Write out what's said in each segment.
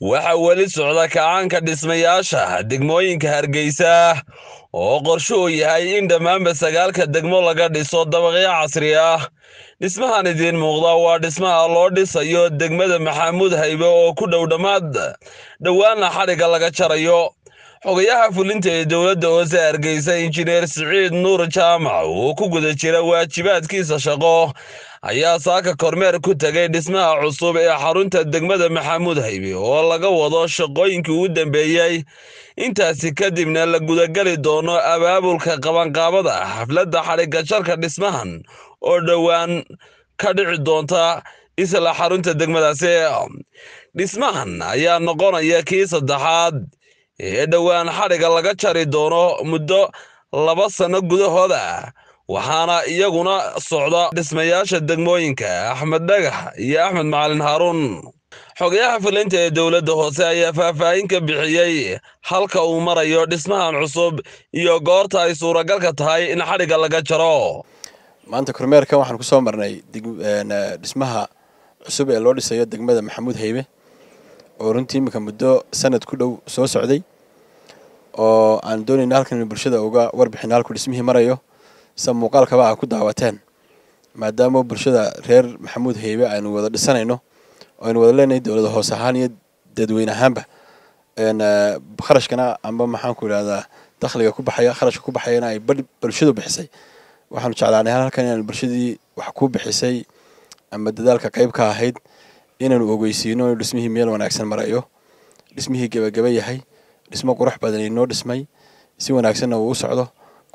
waxaa weli socda kacaanka dhismayaasha degmooyinka hargeysa oo qorshuhu yahay in dhammaanba sagaalka degmo laga dhiso dabaqyo casri ah dhismahan idiin muuqda waa dhismaha loo dhisayo degmada maxamuud haybe oo ku dhow dhammaad dhowaana xadhigga laga jarayo xogayaha fulinta ee dowladda hoose hargeysa injineer siciid nuur jaamac oo ku guda jira waajibaadkiisa shaqo ayaa saaka kormeer ku tegay dhismaha cusub ee xarunta degmada maxamuud haybe oo laga wado shaqooyinkii ugu dambeeyey intaasi kadibna la gudageli doono abaabulka qabanqaabada xafladda xadhigga dhismahan oo dhowaan ka dhici doonta isla xarunta degmadaasi dhismahan ayaa noqonaya kii saddexaad ee dhowaan xadhiga laga jari doono muddo laba sanno gudahooda waxaana iyaguna socda dhismayaasha degmooyinka axmed dhagax iyo axmed macalin haaruun xogayaha fulinta ee dowladda hoose ayaa faahfaahin ka bixiyey halka uu marayo dhismahan cusub iyo goorta ay suuragalka tahay in xadhiga laga jaro maanta kormeerka waxaan ku soo marnay dhismaha cusub ee loo dhisayo degmada maxamuud haybe oo runtii iminka muddo sanad ku dhow soo socday oo aan doonayna halkan bulshada uga warbixin halku dhismihii marayo isa muuqaalkaba ha ku daawateen maadaama bulshada reer maxamuud heybe aynu wada dhisanayno aynu wada leenahay dowlada hoos ahaan iyo dadweyne ahaanba kharashkana amba maxaan ku idhahdaa dakhliga ku baxaya kharashka ku baxayana ay bulshadu bixisay waxaanu jeclaanay halkan inaan bulshadii wax ku bixisay ama dadaalka qayb ka ahayd inaanu ogeysiino inuu dhismihii meel wanaagsan marayo dhismihii gebageba yahay dhismo qurux badan inoo dhismay si wanaagsanna uu u socdo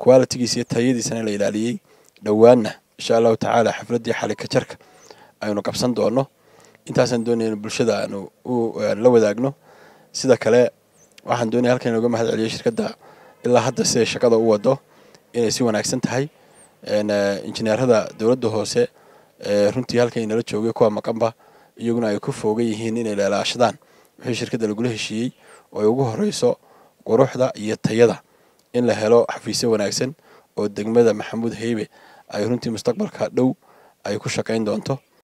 kuwalitigiisa iyo tayadiisana la ilaaliyey dhowaanna insha allahu tacaala xafladii xalika jarka aynu qabsan doono intaasaan doonaya bulshada aanu la wadaagno sida kale waxaan doonaya halkan inuga mahad celiyo shirkadda ilaa hadda siday shaqada u wado inay si wanaagsan tahay injineerada dowladda hoose runtii halkan inala joogay kuwa maqanba iyaguna ay ku foogan yihiin inay leelaashadaan wixii shirkadda lagula heshiiyey oo ay ugu horeyso quruxda iyo tayada in la helo xafiisyo wanaagsan oo degmada maxamuud heybe ay runtii mustaqbalka dhow ay ku shaqayn doonto